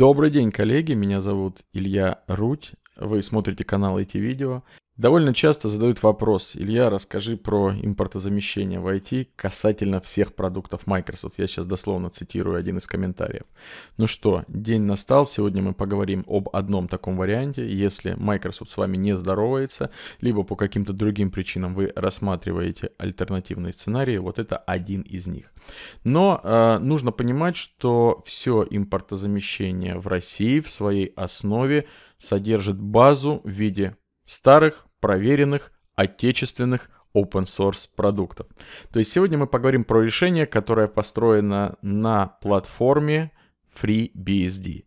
Добрый день, коллеги. Меня зовут Илья Руть. Вы смотрите канал эти видео. Довольно часто задают вопрос, Илья, расскажи про импортозамещение в IT касательно всех продуктов Microsoft. Я сейчас дословно цитирую один из комментариев. Ну что, день настал, сегодня мы поговорим об одном таком варианте. Если Microsoft с вами не здоровается, либо по каким-то другим причинам вы рассматриваете альтернативные сценарии, вот это один из них. Но э, нужно понимать, что все импортозамещение в России в своей основе содержит базу в виде старых проверенных, отечественных open source продуктов. То есть сегодня мы поговорим про решение, которое построено на платформе FreeBSD.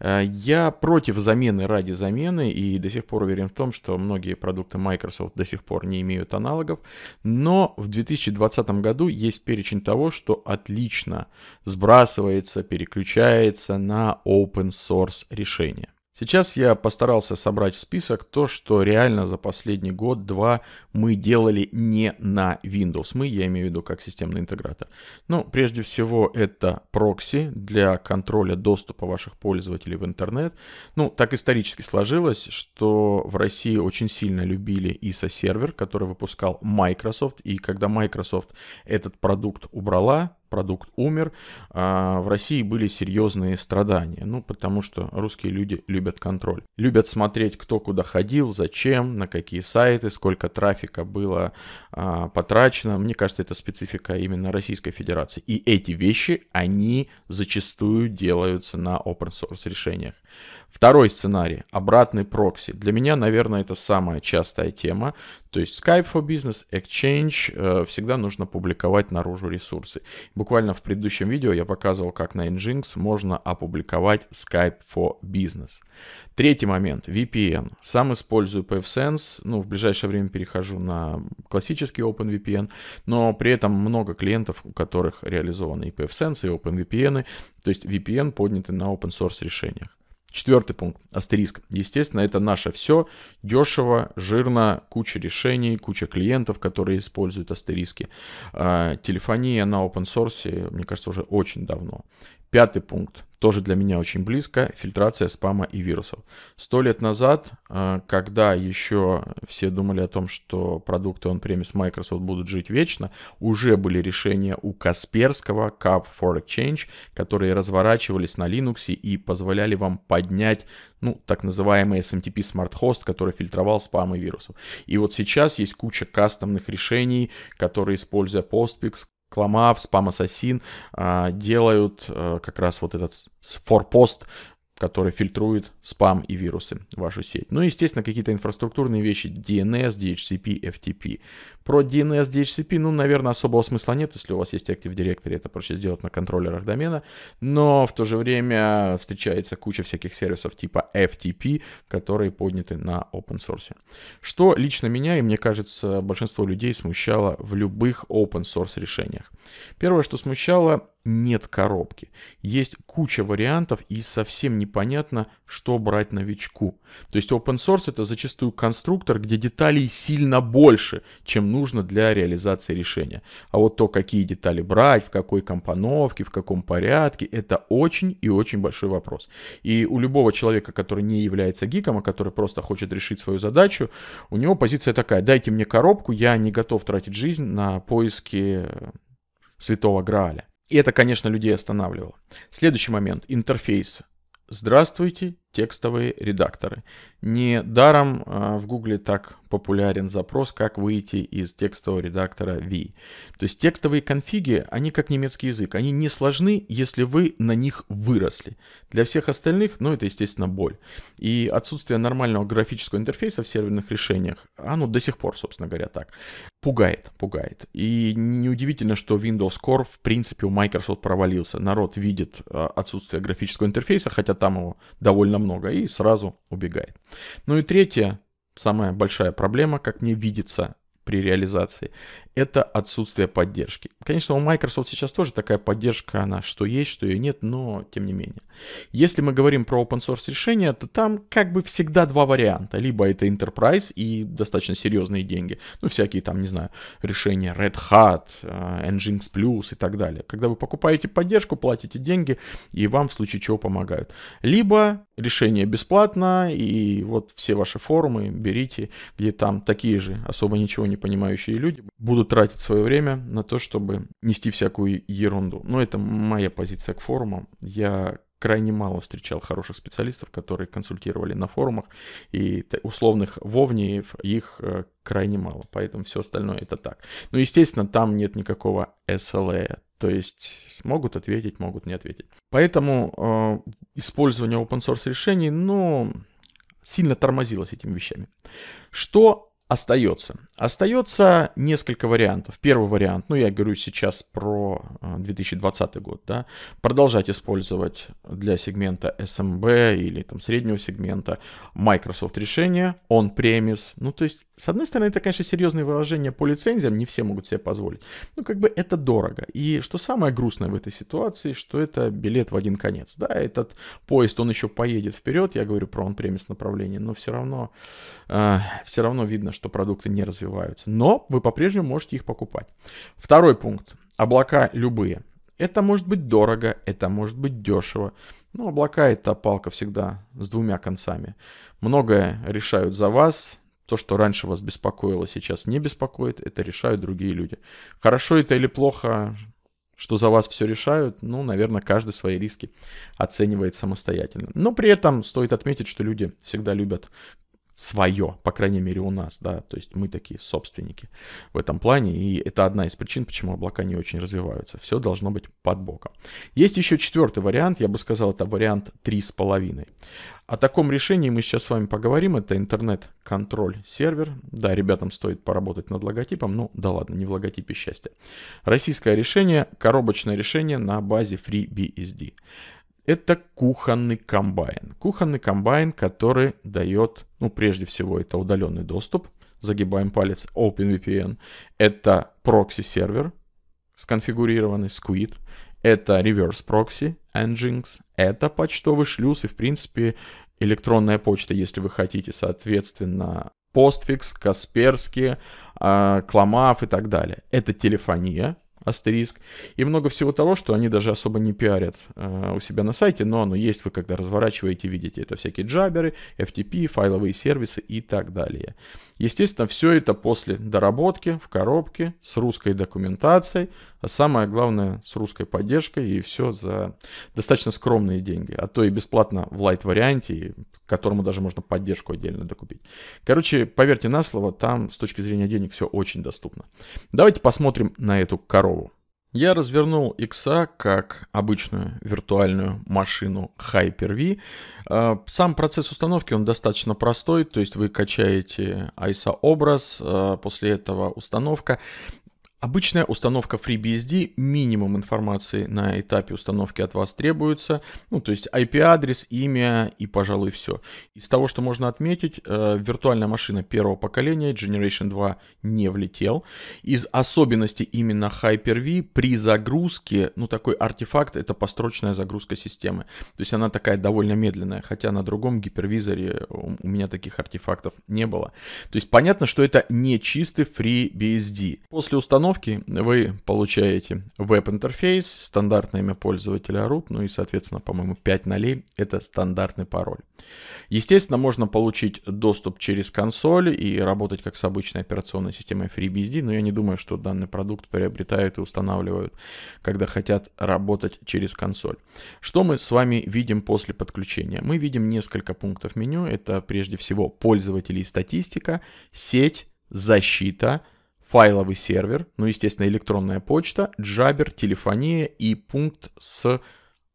Э, я против замены ради замены и до сих пор уверен в том, что многие продукты Microsoft до сих пор не имеют аналогов, но в 2020 году есть перечень того, что отлично сбрасывается, переключается на open source решение. Сейчас я постарался собрать в список то, что реально за последний год-два мы делали не на Windows. Мы, я имею в виду, как системный интегратор. Ну, прежде всего, это прокси для контроля доступа ваших пользователей в интернет. Ну, так исторически сложилось, что в России очень сильно любили ISO-сервер, который выпускал Microsoft. И когда Microsoft этот продукт убрала, продукт умер, а в России были серьезные страдания. Ну, потому что русские люди любят контроль. Любят смотреть, кто куда ходил, зачем, на какие сайты, сколько трафика было а, потрачено. Мне кажется, это специфика именно Российской Федерации. И эти вещи, они зачастую делаются на open source решениях. Второй сценарий – обратный прокси. Для меня, наверное, это самая частая тема. То есть Skype for Business, Exchange, э, всегда нужно публиковать наружу ресурсы. Буквально в предыдущем видео я показывал, как на Nginx можно опубликовать Skype for Business. Третий момент – VPN. Сам использую PFSense, ну, в ближайшее время перехожу на классический OpenVPN, но при этом много клиентов, у которых реализованы и PFSense, и OpenVPN, то есть VPN подняты на open source решениях. Четвертый пункт. Астериск. Естественно, это наше все. Дешево, жирно, куча решений, куча клиентов, которые используют астериски. А, Телефония на open source, мне кажется, уже очень давно. Пятый пункт, тоже для меня очень близко, фильтрация спама и вирусов. Сто лет назад, э, когда еще все думали о том, что продукты он премис Microsoft будут жить вечно, уже были решения у Касперского, Cup for Exchange, которые разворачивались на Linux и позволяли вам поднять, ну, так называемый SMTP Smart Host, который фильтровал спам и вирусов. И вот сейчас есть куча кастомных решений, которые, используя Postfix, Кламав, Спам Ассасин делают э, как раз вот этот форпост который фильтрует спам и вирусы в вашу сеть. Ну и, естественно, какие-то инфраструктурные вещи, DNS, DHCP, FTP. Про DNS, DHCP, ну, наверное, особого смысла нет, если у вас есть Active Directory, это проще сделать на контроллерах домена, но в то же время встречается куча всяких сервисов типа FTP, которые подняты на open source. Что лично меня и, мне кажется, большинство людей смущало в любых open source решениях. Первое, что смущало, нет коробки. Есть куча вариантов и совсем непонятно, что брать новичку. То есть open source это зачастую конструктор, где деталей сильно больше, чем нужно для реализации решения. А вот то, какие детали брать, в какой компоновке, в каком порядке, это очень и очень большой вопрос. И у любого человека, который не является гиком, а который просто хочет решить свою задачу, у него позиция такая, дайте мне коробку, я не готов тратить жизнь на поиски э, святого Грааля. И это, конечно, людей останавливало. Следующий момент. Интерфейс. Здравствуйте, текстовые редакторы. Не даром а, в Гугле так популярен запрос, как выйти из текстового редактора V. То есть текстовые конфиги, они как немецкий язык, они не сложны, если вы на них выросли. Для всех остальных, ну это естественно боль. И отсутствие нормального графического интерфейса в серверных решениях, оно до сих пор, собственно говоря, так, пугает, пугает. И неудивительно, что Windows Core в принципе у Microsoft провалился. Народ видит а, отсутствие графического интерфейса, хотя там его довольно немного и сразу убегает. Ну и третья самая большая проблема, как мне видится при реализации, это отсутствие поддержки. Конечно, у Microsoft сейчас тоже такая поддержка, она что есть, что ее нет, но тем не менее. Если мы говорим про open source решения, то там как бы всегда два варианта. Либо это Enterprise и достаточно серьезные деньги. Ну, всякие там, не знаю, решения Red Hat, э, Nginx Plus и так далее. Когда вы покупаете поддержку, платите деньги, и вам в случае чего помогают. Либо решение бесплатно, и вот все ваши форумы берите, где там такие же особо ничего не понимающие люди будут тратить свое время на то, чтобы нести всякую ерунду. Но это моя позиция к форумам. Я крайне мало встречал хороших специалистов, которые консультировали на форумах, и условных вовниев их э, крайне мало, поэтому все остальное это так. Но, естественно, там нет никакого SLA, то есть могут ответить, могут не ответить. Поэтому э, использование open source решений, ну, сильно тормозилось этими вещами. Что остается? Остается несколько вариантов. Первый вариант, ну я говорю сейчас про 2020 э, год, да, продолжать использовать для сегмента SMB эм или там среднего сегмента Microsoft решение, on-premise, ну то есть с одной стороны, это, конечно, серьезные выражения по лицензиям, не все могут себе позволить. Ну, как бы это дорого. И что самое грустное в этой ситуации, что это билет в один конец. Да, этот поезд, он еще поедет вперед, я говорю про он премис направление, но все равно, э, все равно видно, что продукты не развиваются. Но вы по-прежнему можете их покупать. Второй пункт. Облака любые. Это может быть дорого, это может быть дешево. Но ну, облака это палка всегда с двумя концами. Многое решают за вас, то, что раньше вас беспокоило, сейчас не беспокоит, это решают другие люди. Хорошо это или плохо, что за вас все решают, ну, наверное, каждый свои риски оценивает самостоятельно. Но при этом стоит отметить, что люди всегда любят свое, по крайней мере у нас, да, то есть мы такие собственники в этом плане, и это одна из причин, почему облака не очень развиваются. Все должно быть под боком. Есть еще четвертый вариант, я бы сказал, это вариант 3,5. О таком решении мы сейчас с вами поговорим, это интернет-контроль сервер. Да, ребятам стоит поработать над логотипом, ну да ладно, не в логотипе счастья. Российское решение, коробочное решение на базе FreeBSD это кухонный комбайн. Кухонный комбайн, который дает, ну, прежде всего, это удаленный доступ, загибаем палец, OpenVPN, это прокси-сервер, сконфигурированный, Squid, это reverse proxy, Nginx, это почтовый шлюз и, в принципе, электронная почта, если вы хотите, соответственно, Postfix, Касперский, Кламав и так далее. Это телефония, Астериск, и много всего того, что они даже особо не пиарят э, у себя на сайте, но оно есть, вы когда разворачиваете, видите. Это всякие джаберы, FTP, файловые сервисы и так далее. Естественно, все это после доработки в коробке с русской документацией, а самое главное с русской поддержкой и все за достаточно скромные деньги, а то и бесплатно в лайт-варианте, которому даже можно поддержку отдельно докупить. Короче, поверьте на слово, там с точки зрения денег все очень доступно. Давайте посмотрим на эту корову. Я развернул X как обычную виртуальную машину Hyper-V. Э, сам процесс установки, он достаточно простой, то есть вы качаете ISA-образ, э, после этого установка. Обычная установка FreeBSD, минимум информации на этапе установки от вас требуется, ну, то есть IP-адрес, имя и, пожалуй, все. Из того, что можно отметить, э, виртуальная машина первого поколения Generation 2 не влетел. Из особенностей именно Hyper-V при загрузке, ну, такой артефакт — это построчная загрузка системы. То есть она такая довольно медленная, хотя на другом гипервизоре у меня таких артефактов не было. То есть понятно, что это не чистый FreeBSD. После установки установки вы получаете веб-интерфейс, стандартное имя пользователя root, ну и, соответственно, по-моему, 5 нолей — это стандартный пароль. Естественно, можно получить доступ через консоль и работать как с обычной операционной системой FreeBSD, но я не думаю, что данный продукт приобретают и устанавливают, когда хотят работать через консоль. Что мы с вами видим после подключения? Мы видим несколько пунктов меню. Это прежде всего пользователи и статистика, сеть, защита — файловый сервер, ну, естественно, электронная почта, джабер, телефония и пункт с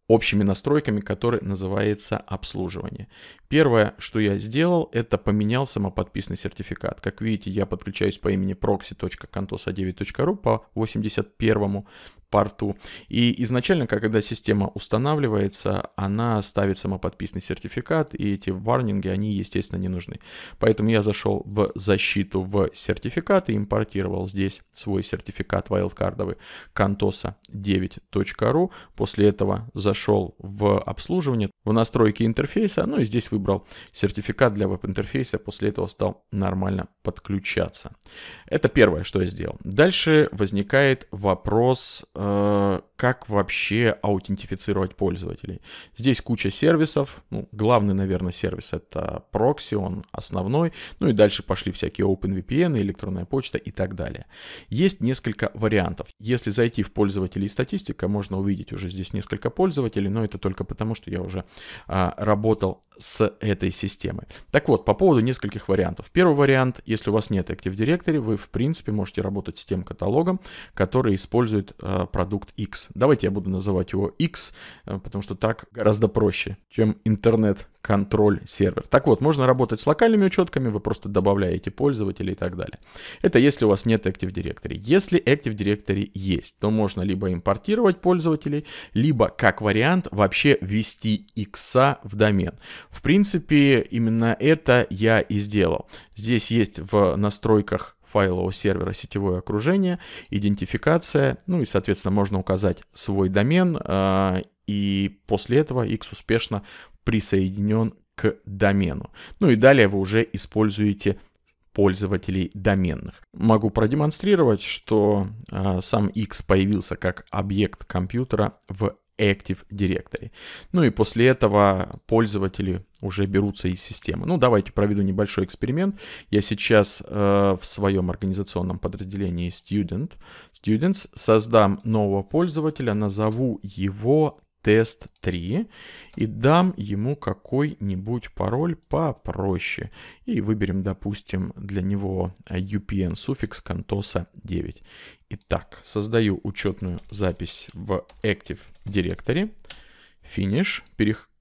общими настройками, который называется обслуживание. Первое, что я сделал, это поменял самоподписный сертификат. Как видите, я подключаюсь по имени proxy.contosa9.ru по 81 му порту. И изначально, когда система устанавливается, она ставит самоподписный сертификат, и эти варнинги, они, естественно, не нужны. Поэтому я зашел в защиту в сертификат и импортировал здесь свой сертификат вайлдкардовый contosa9.ru. После этого зашел в обслуживание, в настройки интерфейса, ну и здесь выбрал сертификат для веб-интерфейса, после этого стал нормально подключаться. Это первое, что я сделал. Дальше возникает вопрос 嗯。как вообще аутентифицировать пользователей. Здесь куча сервисов. Ну, главный, наверное, сервис это прокси, он основной. Ну и дальше пошли всякие OpenVPN, электронная почта и так далее. Есть несколько вариантов. Если зайти в пользователи и статистика, можно увидеть уже здесь несколько пользователей, но это только потому, что я уже а, работал с этой системой. Так вот, по поводу нескольких вариантов. Первый вариант, если у вас нет Active Directory, вы в принципе можете работать с тем каталогом, который использует а, продукт X. Давайте я буду называть его X, э, потому что так гораздо проще, чем интернет-контроль-сервер. Так вот, можно работать с локальными учетками, вы просто добавляете пользователей и так далее. Это если у вас нет Active Directory. Если Active Directory есть, то можно либо импортировать пользователей, либо, как вариант, вообще ввести X в домен. В принципе, именно это я и сделал. Здесь есть в настройках файлового сервера сетевое окружение, идентификация, ну и, соответственно, можно указать свой домен, а, и после этого X успешно присоединен к домену. Ну и далее вы уже используете пользователей доменных. Могу продемонстрировать, что э, сам X появился как объект компьютера в Active Directory. Ну и после этого пользователи уже берутся из системы. Ну, давайте проведу небольшой эксперимент. Я сейчас э, в своем организационном подразделении Student, Students создам нового пользователя, назову его тест 3 и дам ему какой-нибудь пароль попроще. И выберем, допустим, для него UPN суффикс контоса 9. Итак, создаю учетную запись в Active Directory. Finish.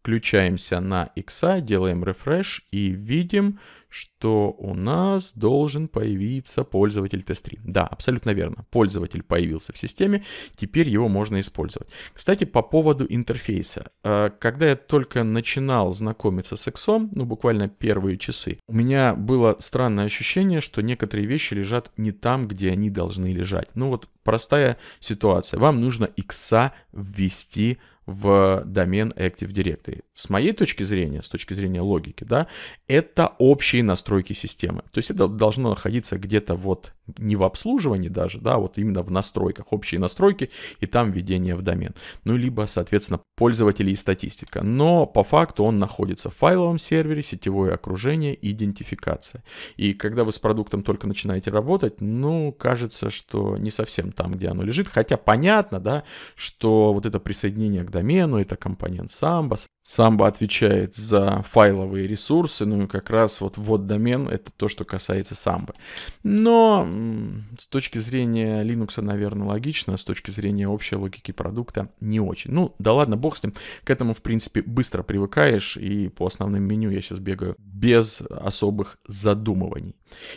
Переключаемся на X, делаем refresh и видим, что у нас должен появиться пользователь test 3 Да, абсолютно верно. Пользователь появился в системе, теперь его можно использовать. Кстати, по поводу интерфейса. А, когда я только начинал знакомиться с X, ну буквально первые часы, у меня было странное ощущение, что некоторые вещи лежат не там, где они должны лежать. Ну вот простая ситуация. Вам нужно X ввести в домен Active Directory. С моей точки зрения, с точки зрения логики, да, это общие настройки системы. То есть это должно находиться где-то вот не в обслуживании даже, да, а вот именно в настройках, общие настройки и там введение в домен. Ну, либо, соответственно, пользователи и статистика. Но по факту он находится в файловом сервере, сетевое окружение, идентификация. И когда вы с продуктом только начинаете работать, ну, кажется, что не совсем там, где оно лежит. Хотя понятно, да, что вот это присоединение к домену, это компонент Samba. Samba отвечает за файловые ресурсы, ну и как раз вот ввод домен — это то, что касается Samba. Но с точки зрения Linux, наверное, логично, с точки зрения общей логики продукта не очень. Ну, да ладно, бог с ним. К этому, в принципе, быстро привыкаешь, и по основным меню я сейчас бегаю без особых задумываний.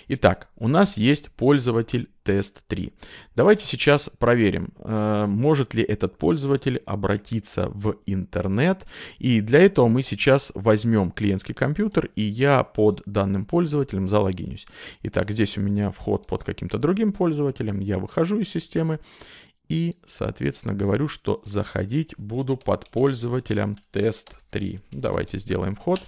Итак, у нас есть пользователь тест 3. Давайте сейчас проверим, э, может ли этот пользователь обратиться в интернет. И для этого мы сейчас возьмем клиентский компьютер, и я под данным пользователем залогинюсь. Итак, здесь у меня вход под каким-то другим пользователем, я выхожу из системы и, соответственно, говорю, что заходить буду под пользователем тест 3. Давайте сделаем вход.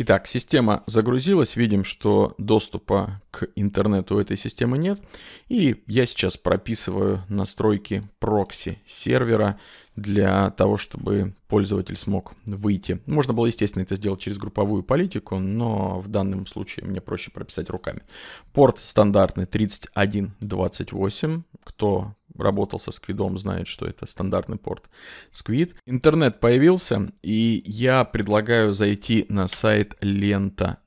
Итак, система загрузилась, видим, что доступа к интернету этой системы нет. И я сейчас прописываю настройки прокси сервера, для того, чтобы пользователь смог выйти. Можно было, естественно, это сделать через групповую политику, но в данном случае мне проще прописать руками. Порт стандартный 3128. Кто работал со сквидом, знает, что это стандартный порт сквид. Интернет появился, и я предлагаю зайти на сайт лента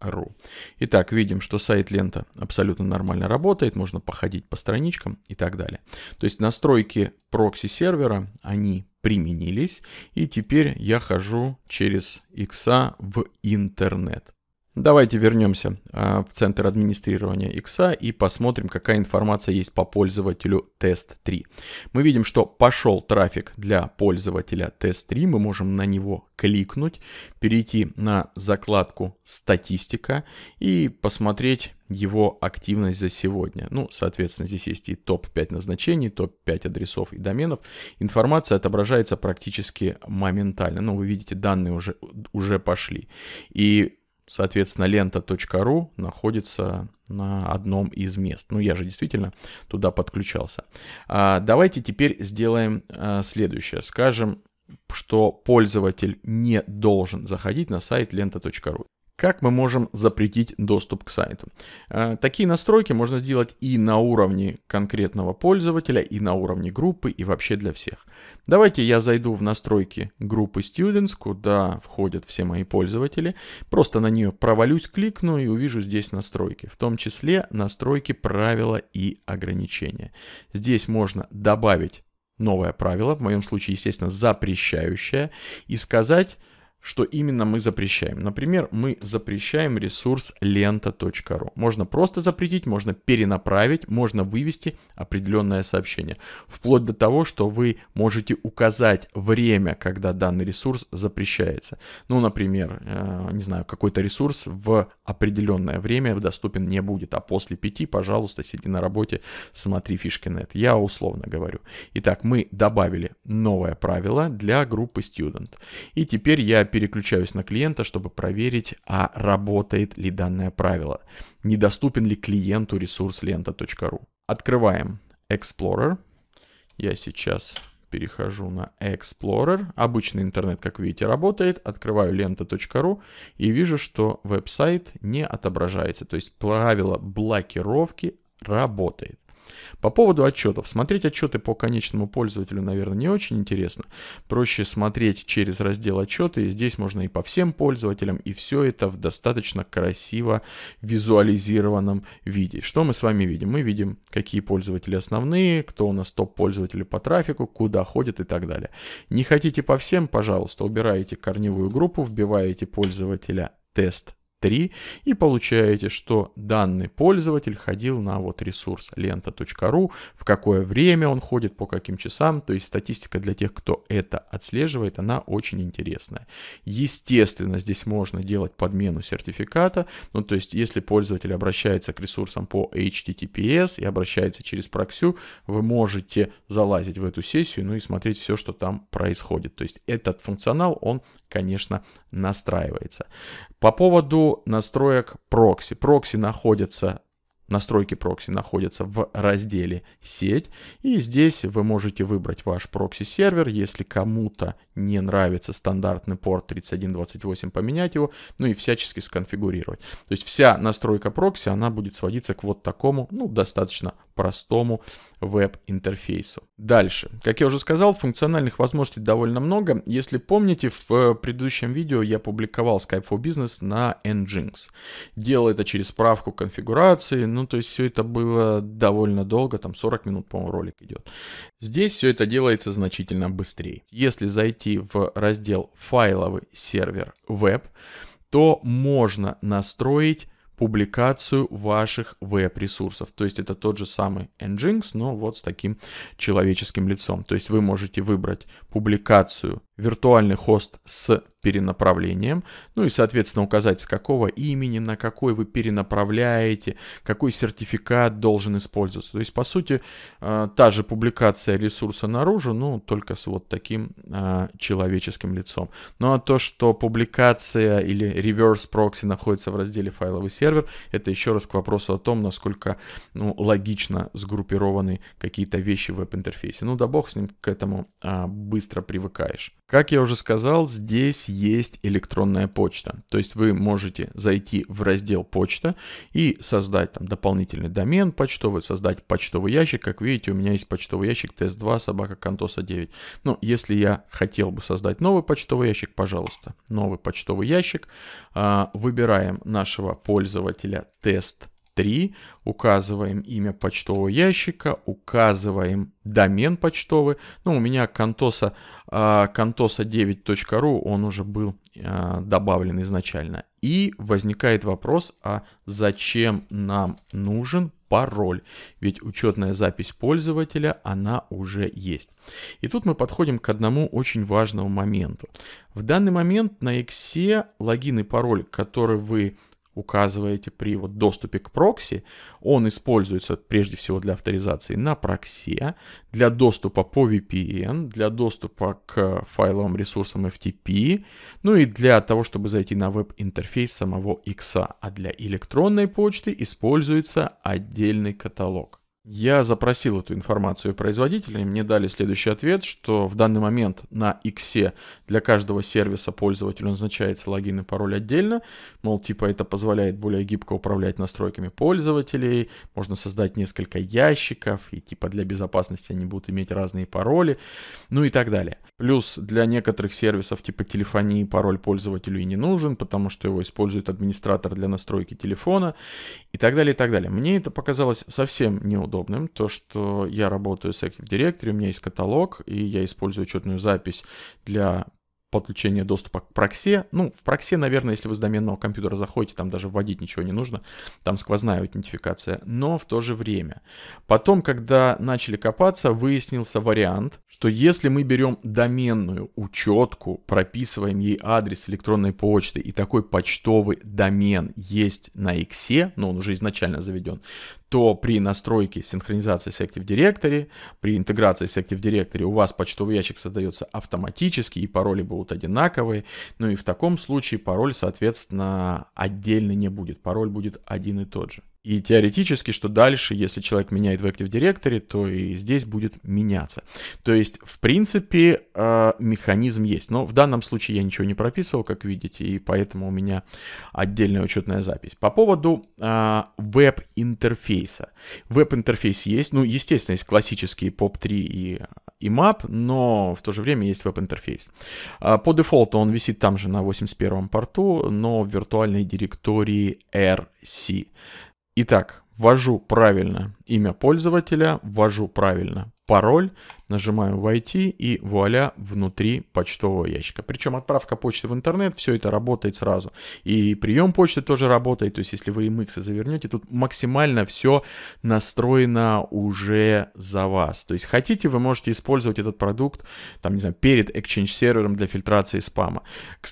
Ру. Итак, видим, что сайт лента абсолютно нормально работает, можно походить по страничкам и так далее. То есть настройки прокси-сервера, они применились, и теперь я хожу через X в интернет. Давайте вернемся а, в центр администрирования X и посмотрим, какая информация есть по пользователю test 3. Мы видим, что пошел трафик для пользователя test 3. Мы можем на него кликнуть, перейти на закладку «Статистика» и посмотреть его активность за сегодня. Ну, соответственно, здесь есть и топ-5 назначений, топ-5 адресов и доменов. Информация отображается практически моментально. Ну, вы видите, данные уже, уже пошли. И Соответственно, лента.ру находится на одном из мест. Ну, я же действительно туда подключался. А, давайте теперь сделаем а, следующее. Скажем, что пользователь не должен заходить на сайт лента.ру как мы можем запретить доступ к сайту. А, такие настройки можно сделать и на уровне конкретного пользователя, и на уровне группы, и вообще для всех. Давайте я зайду в настройки группы Students, куда входят все мои пользователи. Просто на нее провалюсь, кликну и увижу здесь настройки. В том числе настройки правила и ограничения. Здесь можно добавить новое правило, в моем случае, естественно, запрещающее, и сказать что именно мы запрещаем. Например, мы запрещаем ресурс лента.ру. Можно просто запретить, можно перенаправить, можно вывести определенное сообщение. Вплоть до того, что вы можете указать время, когда данный ресурс запрещается. Ну, например, э, не знаю, какой-то ресурс в определенное время доступен не будет, а после пяти, пожалуйста, сиди на работе, смотри фишки на это. Я условно говорю. Итак, мы добавили новое правило для группы student. И теперь я переключаюсь на клиента, чтобы проверить, а работает ли данное правило. Недоступен ли клиенту ресурс лента.ру. Открываем Explorer. Я сейчас перехожу на Explorer. Обычный интернет, как видите, работает. Открываю лента.ру и вижу, что веб-сайт не отображается. То есть правило блокировки работает. По поводу отчетов. Смотреть отчеты по конечному пользователю, наверное, не очень интересно. Проще смотреть через раздел отчеты, и здесь можно и по всем пользователям, и все это в достаточно красиво визуализированном виде. Что мы с вами видим? Мы видим, какие пользователи основные, кто у нас топ-пользователи по трафику, куда ходят и так далее. Не хотите по всем, пожалуйста, убираете корневую группу, вбиваете пользователя тест 3 и получаете, что данный пользователь ходил на вот ресурс лента.ру, в какое время он ходит, по каким часам, то есть статистика для тех, кто это отслеживает, она очень интересная. Естественно, здесь можно делать подмену сертификата, ну то есть если пользователь обращается к ресурсам по HTTPS и обращается через проксю, вы можете залазить в эту сессию, ну и смотреть все, что там происходит. То есть этот функционал, он, конечно, настраивается. По поводу до настроек прокси. Прокси находится Настройки прокси находятся в разделе «Сеть», и здесь вы можете выбрать ваш прокси-сервер. Если кому-то не нравится стандартный порт 3128, поменять его, ну и всячески сконфигурировать. То есть вся настройка прокси, она будет сводиться к вот такому, ну, достаточно простому веб-интерфейсу. Дальше. Как я уже сказал, функциональных возможностей довольно много. Если помните, в э, предыдущем видео я публиковал Skype for Business на Nginx. Делал это через справку конфигурации, ну то есть все это было довольно долго, там 40 минут, по-моему, ролик идет. Здесь все это делается значительно быстрее. Если зайти в раздел «Файловый сервер веб», то можно настроить публикацию ваших веб-ресурсов. То есть это тот же самый Nginx, но вот с таким человеческим лицом. То есть вы можете выбрать публикацию виртуальный хост с перенаправлением, ну и, соответственно, указать, с какого имени, на какой вы перенаправляете, какой сертификат должен использоваться. То есть, по сути, э, та же публикация ресурса наружу, ну, только с вот таким э, человеческим лицом. Ну, а то, что публикация или reverse proxy находится в разделе файловый сервер, это еще раз к вопросу о том, насколько ну, логично сгруппированы какие-то вещи в веб-интерфейсе. Ну, да бог с ним, к этому а, быстро привыкаешь. Как я уже сказал, здесь есть электронная почта. То есть вы можете зайти в раздел почта и создать там дополнительный домен почтовый, создать почтовый ящик. Как видите, у меня есть почтовый ящик тест2 собака контоса 9. Но ну, если я хотел бы создать новый почтовый ящик, пожалуйста, новый почтовый ящик. А, выбираем нашего пользователя тест 3, указываем имя почтового ящика, указываем домен почтовый. Ну, у меня контоса, а, контоса 9.ru, он уже был а, добавлен изначально. И возникает вопрос, а зачем нам нужен пароль? Ведь учетная запись пользователя, она уже есть. И тут мы подходим к одному очень важному моменту. В данный момент на X логин и пароль, который вы указываете при вот доступе к прокси, он используется прежде всего для авторизации на проксе, для доступа по VPN, для доступа к файловым ресурсам FTP, ну и для того, чтобы зайти на веб-интерфейс самого X. А для электронной почты используется отдельный каталог. Я запросил эту информацию производителя, и мне дали следующий ответ, что в данный момент на X для каждого сервиса пользователю назначается логин и пароль отдельно, мол, типа это позволяет более гибко управлять настройками пользователей, можно создать несколько ящиков, и типа для безопасности они будут иметь разные пароли, ну и так далее. Плюс для некоторых сервисов типа телефонии пароль пользователю и не нужен, потому что его использует администратор для настройки телефона и так далее, и так далее. Мне это показалось совсем неудобно подобным. То, что я работаю с Active Directory, у меня есть каталог, и я использую учетную запись для подключение доступа к проксе. Ну, в проксе, наверное, если вы с доменного компьютера заходите, там даже вводить ничего не нужно, там сквозная аутентификация, но в то же время. Потом, когда начали копаться, выяснился вариант, что если мы берем доменную учетку, прописываем ей адрес электронной почты, и такой почтовый домен есть на X, но он уже изначально заведен, то при настройке синхронизации с Active Directory, при интеграции с Active Directory у вас почтовый ящик создается автоматически, и пароли будут будут одинаковые. Ну и в таком случае пароль, соответственно, отдельно не будет. Пароль будет один и тот же. И теоретически, что дальше, если человек меняет в Active Directory, то и здесь будет меняться. То есть, в принципе, э, механизм есть. Но в данном случае я ничего не прописывал, как видите, и поэтому у меня отдельная учетная запись. По поводу э, веб-интерфейса. Веб-интерфейс есть. Ну, естественно, есть классические POP3 и IMAP, но в то же время есть веб-интерфейс. Э, по дефолту он висит там же на 81-м порту, но в виртуальной директории RC. Итак, ввожу правильно имя пользователя, ввожу правильно пароль, нажимаю «Войти» и вуаля, внутри почтового ящика. Причем отправка почты в интернет, все это работает сразу. И прием почты тоже работает, то есть если вы MX завернете, тут максимально все настроено уже за вас. То есть хотите, вы можете использовать этот продукт, там, не знаю, перед Exchange сервером для фильтрации спама.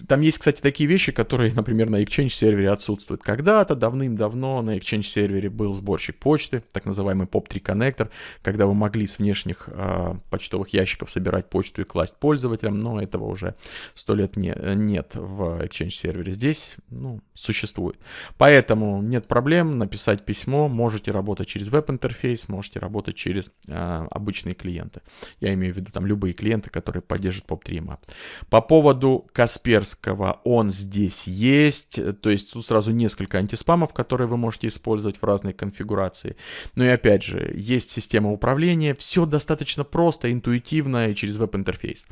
Там есть, кстати, такие вещи, которые, например, на Exchange сервере отсутствуют. Когда-то давным-давно на Exchange сервере был сборщик почты, так называемый POP3 коннектор, когда вы могли с внешней домашних э, а, почтовых ящиков собирать почту и класть пользователям, но этого уже сто лет не, нет в Exchange сервере. Здесь ну, существует. Поэтому нет проблем написать письмо, можете работать через веб-интерфейс, можете работать через э, обычные клиенты. Я имею в виду там любые клиенты, которые поддержат POP3 Map. По поводу Касперского, он здесь есть, то есть тут сразу несколько антиспамов, которые вы можете использовать в разной конфигурации. Но ну и опять же, есть система управления, все достаточно просто, интуитивно и через веб-интерфейс.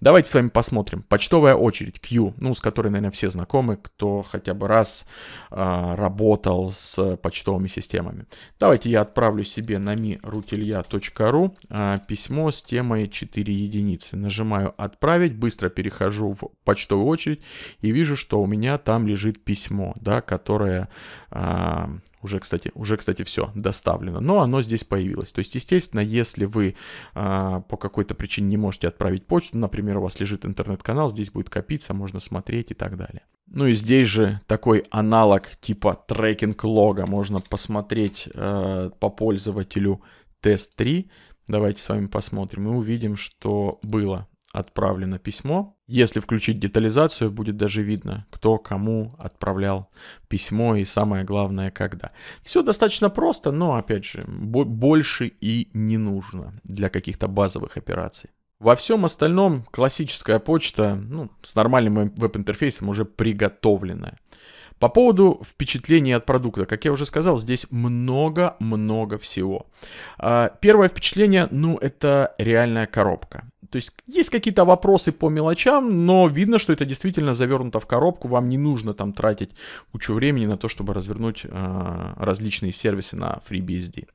Давайте с вами посмотрим. Почтовая очередь Q, ну, с которой, наверное, все знакомы, кто хотя бы раз э, работал с почтовыми системами. Давайте я отправлю себе на mirutilya.ru э, а, письмо с темой 4 единицы. Нажимаю «Отправить», быстро перехожу в почтовую очередь и вижу, что у меня там лежит письмо, да, которое э, уже, кстати, уже, кстати, все доставлено. Но оно здесь появилось. То есть, естественно, если вы э, по какой-то причине не можете отправить почту, например, у вас лежит интернет-канал, здесь будет копиться, можно смотреть и так далее. Ну и здесь же такой аналог типа трекинг-лога. Можно посмотреть э, по пользователю тест 3. Давайте с вами посмотрим и увидим, что было отправлено письмо. Если включить детализацию, будет даже видно, кто кому отправлял письмо и самое главное, когда. Все достаточно просто, но, опять же, больше и не нужно для каких-то базовых операций. Во всем остальном классическая почта ну, с нормальным веб-интерфейсом уже приготовленная. По поводу впечатлений от продукта, как я уже сказал, здесь много-много всего. А, первое впечатление, ну, это реальная коробка. То есть есть какие-то вопросы по мелочам, но видно, что это действительно завернуто в коробку, вам не нужно там тратить кучу времени на то, чтобы развернуть э, различные сервисы на FreeBSD.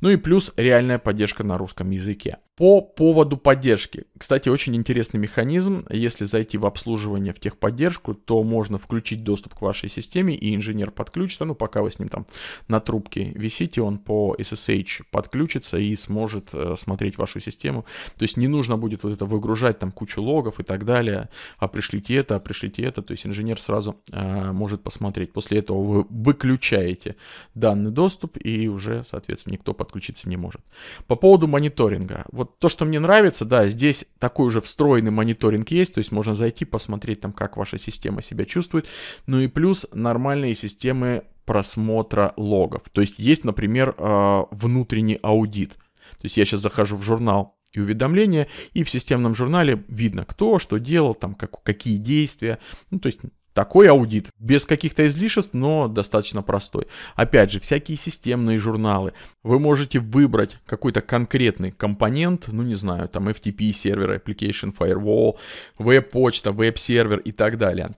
Ну и плюс реальная поддержка на русском языке. По поводу поддержки. Кстати, очень интересный механизм. Если зайти в обслуживание в техподдержку, то можно включить доступ к вашей системе, и инженер подключится, ну, пока вы с ним там на трубке висите, он по SSH подключится и сможет э, смотреть вашу систему. То есть не нужно будет вот это выгружать там кучу логов и так далее, а пришлите это, а пришлите это. То есть инженер сразу э, может посмотреть. После этого вы выключаете данный доступ, и уже, соответственно, никто подключиться не может. По поводу мониторинга. Вот то, что мне нравится, да, здесь такой уже встроенный мониторинг есть, то есть можно зайти, посмотреть там, как ваша система себя чувствует. Ну и плюс нормальные системы просмотра логов. То есть есть, например, а, внутренний аудит. То есть я сейчас захожу в журнал и уведомления, и в системном журнале видно, кто что делал, там, как, какие действия. Ну, то есть такой аудит, без каких-то излишеств, но достаточно простой. Опять же, всякие системные журналы. Вы можете выбрать какой-то конкретный компонент, ну не знаю, там FTP сервер, Application Firewall, веб-почта, веб-сервер и так далее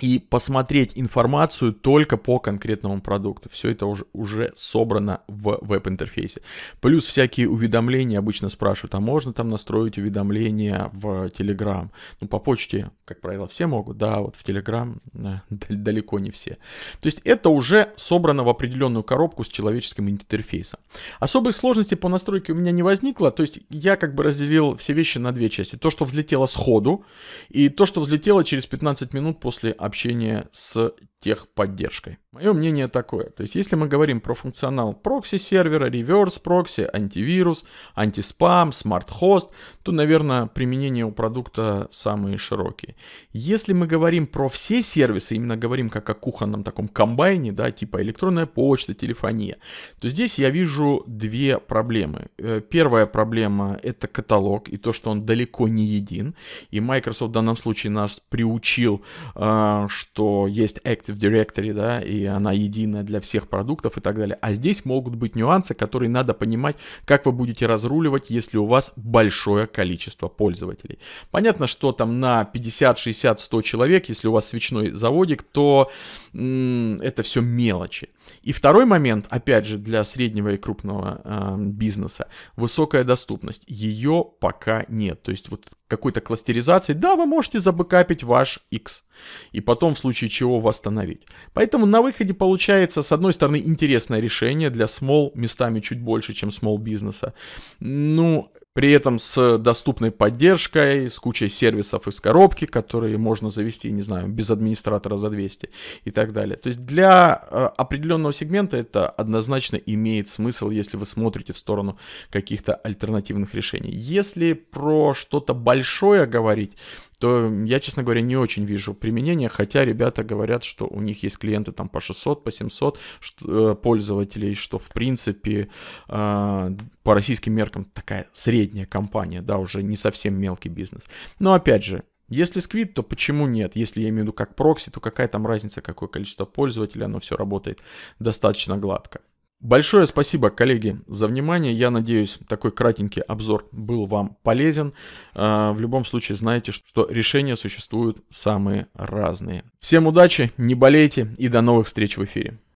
и посмотреть информацию только по конкретному продукту. Все это уже, уже собрано в веб-интерфейсе. Плюс всякие уведомления обычно спрашивают, а можно там настроить уведомления в Telegram? Ну, по почте, как правило, все могут, да, вот в Telegram э, далеко не все. То есть это уже собрано в определенную коробку с человеческим интерфейсом. Особой сложности по настройке у меня не возникло, то есть я как бы разделил все вещи на две части. То, что взлетело сходу, и то, что взлетело через 15 минут после общение с техподдержкой. Мое мнение такое. То есть, если мы говорим про функционал прокси-сервера, реверс-прокси, антивирус, антиспам, смарт-хост, то, наверное, применение у продукта самые широкие. Если мы говорим про все сервисы, именно говорим как о кухонном таком комбайне, да, типа электронная почта, телефония, то здесь я вижу две проблемы. Э, первая проблема — это каталог и то, что он далеко не един. И Microsoft в данном случае нас приучил э, что есть Active Directory, да, и она единая для всех продуктов и так далее. А здесь могут быть нюансы, которые надо понимать, как вы будете разруливать, если у вас большое количество пользователей. Понятно, что там на 50, 60, 100 человек, если у вас свечной заводик, то м- это все мелочи. И второй момент, опять же, для среднего и крупного э, бизнеса, высокая доступность. Ее пока нет. То есть вот какой-то кластеризации, да, вы можете забыкапить ваш X и потом в случае чего восстановить. Поэтому на выходе получается, с одной стороны, интересное решение для small, местами чуть больше, чем small бизнеса. Ну, при этом с доступной поддержкой, с кучей сервисов из коробки, которые можно завести, не знаю, без администратора за 200 и так далее. То есть для э, определенного сегмента это однозначно имеет смысл, если вы смотрите в сторону каких-то альтернативных решений. Если про что-то большое говорить, то я, честно говоря, не очень вижу применения, хотя ребята говорят, что у них есть клиенты там по 600, по 700 э, пользователей, что в принципе э, по российским меркам такая средняя компания, да, уже не совсем мелкий бизнес. Но опять же, если сквит, то почему нет? Если я имею в виду как прокси, то какая там разница, какое количество пользователей, оно все работает достаточно гладко. Большое спасибо, коллеги, за внимание. Я надеюсь, такой кратенький обзор был вам полезен. А, в любом случае, знайте, что решения существуют самые разные. Всем удачи, не болейте и до новых встреч в эфире.